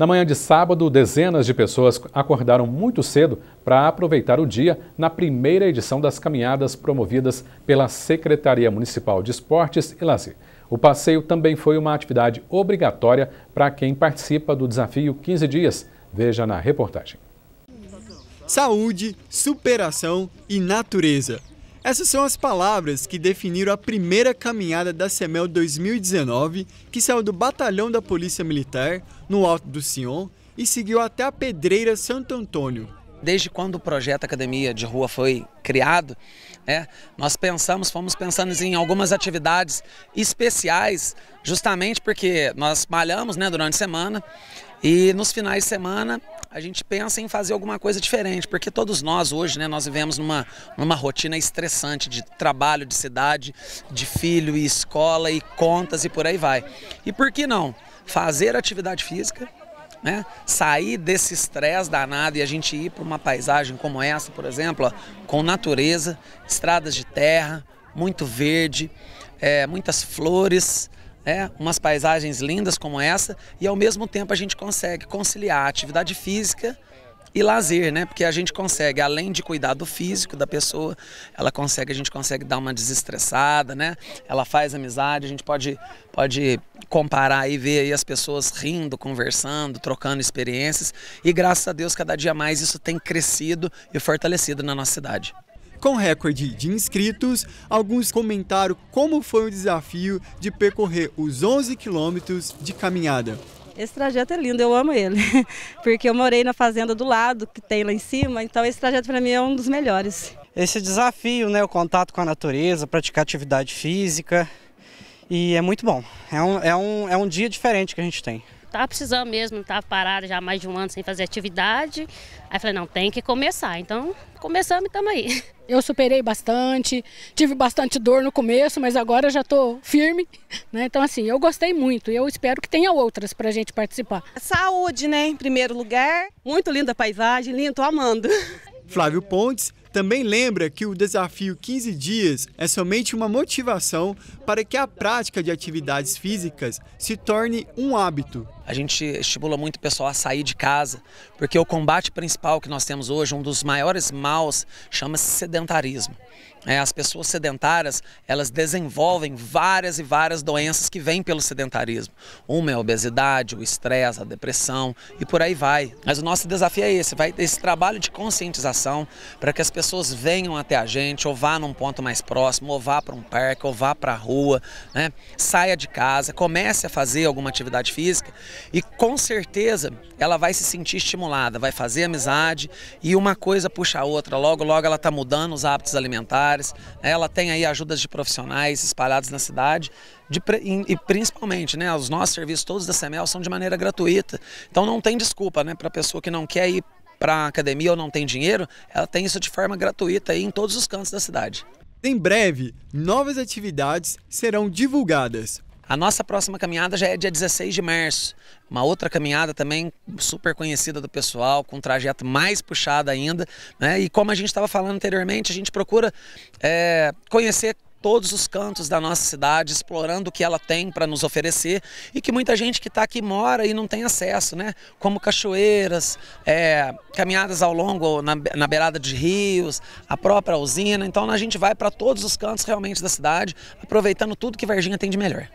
Na manhã de sábado, dezenas de pessoas acordaram muito cedo para aproveitar o dia na primeira edição das caminhadas promovidas pela Secretaria Municipal de Esportes e Lazer. O passeio também foi uma atividade obrigatória para quem participa do desafio 15 dias. Veja na reportagem. Saúde, superação e natureza. Essas são as palavras que definiram a primeira caminhada da CEMEL 2019, que saiu do batalhão da Polícia Militar, no Alto do Sion, e seguiu até a Pedreira Santo Antônio. Desde quando o projeto Academia de Rua foi criado, né, nós pensamos, fomos pensando em algumas atividades especiais, justamente porque nós malhamos né, durante a semana, e nos finais de semana a gente pensa em fazer alguma coisa diferente, porque todos nós hoje, né, nós vivemos numa, numa rotina estressante de trabalho, de cidade, de filho e escola e contas e por aí vai. E por que não fazer atividade física, né? Sair desse estresse danado e a gente ir para uma paisagem como essa, por exemplo, ó, com natureza, estradas de terra, muito verde, é, muitas flores, é, umas paisagens lindas como essa e ao mesmo tempo a gente consegue conciliar atividade física e lazer, né? Porque a gente consegue, além de cuidar do físico da pessoa, ela consegue, a gente consegue dar uma desestressada, né? Ela faz amizade, a gente pode, pode comparar e ver aí as pessoas rindo, conversando, trocando experiências. E graças a Deus, cada dia mais isso tem crescido e fortalecido na nossa cidade. Com recorde de inscritos, alguns comentaram como foi o desafio de percorrer os 11 quilômetros de caminhada. Esse trajeto é lindo, eu amo ele, porque eu morei na fazenda do lado, que tem lá em cima, então esse trajeto para mim é um dos melhores. Esse desafio, né, o contato com a natureza, praticar atividade física, e é muito bom. É um, é um, é um dia diferente que a gente tem. Tava tá precisando mesmo, estava tá tava parada já há mais de um ano sem fazer atividade. Aí falei, não, tem que começar. Então, começamos e estamos aí. Eu superei bastante, tive bastante dor no começo, mas agora já estou firme. Né? Então, assim, eu gostei muito e eu espero que tenha outras para a gente participar. Saúde, né, em primeiro lugar. Muito linda a paisagem, lindo, tô amando. Flávio Pontes também lembra que o desafio 15 dias é somente uma motivação para que a prática de atividades físicas se torne um hábito a gente estimula muito o pessoal a sair de casa, porque o combate principal que nós temos hoje, um dos maiores maus, chama-se sedentarismo. É, as pessoas sedentárias, elas desenvolvem várias e várias doenças que vêm pelo sedentarismo. Uma é a obesidade, o estresse, a depressão e por aí vai. Mas o nosso desafio é esse, vai esse trabalho de conscientização para que as pessoas venham até a gente, ou vá num ponto mais próximo, ou vá para um parque, ou vá para a rua, né? saia de casa, comece a fazer alguma atividade física e com certeza ela vai se sentir estimulada, vai fazer amizade e uma coisa puxa a outra. Logo, logo ela está mudando os hábitos alimentares, né? ela tem aí ajudas de profissionais espalhados na cidade de, e principalmente, né, os nossos serviços todos da CEMEL são de maneira gratuita. Então não tem desculpa né, para a pessoa que não quer ir para a academia ou não tem dinheiro, ela tem isso de forma gratuita aí em todos os cantos da cidade. Em breve, novas atividades serão divulgadas. A nossa próxima caminhada já é dia 16 de março. Uma outra caminhada também super conhecida do pessoal, com um trajeto mais puxado ainda. Né? E como a gente estava falando anteriormente, a gente procura é, conhecer todos os cantos da nossa cidade, explorando o que ela tem para nos oferecer e que muita gente que está aqui mora e não tem acesso, né? Como cachoeiras, é, caminhadas ao longo na, na beirada de rios, a própria usina. Então a gente vai para todos os cantos realmente da cidade, aproveitando tudo que Varginha tem de melhor.